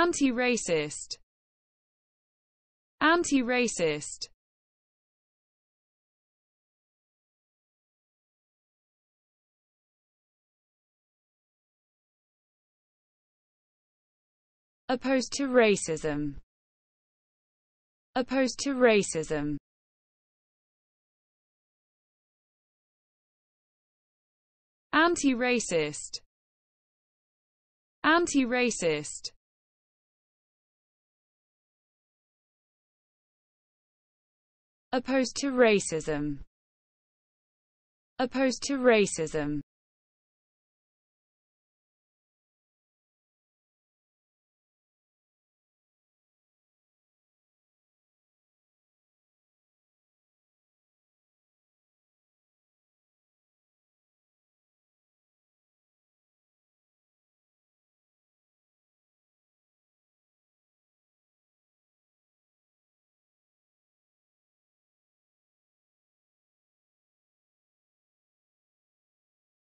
anti-racist anti-racist opposed to racism opposed to racism anti-racist anti-racist opposed to racism opposed to racism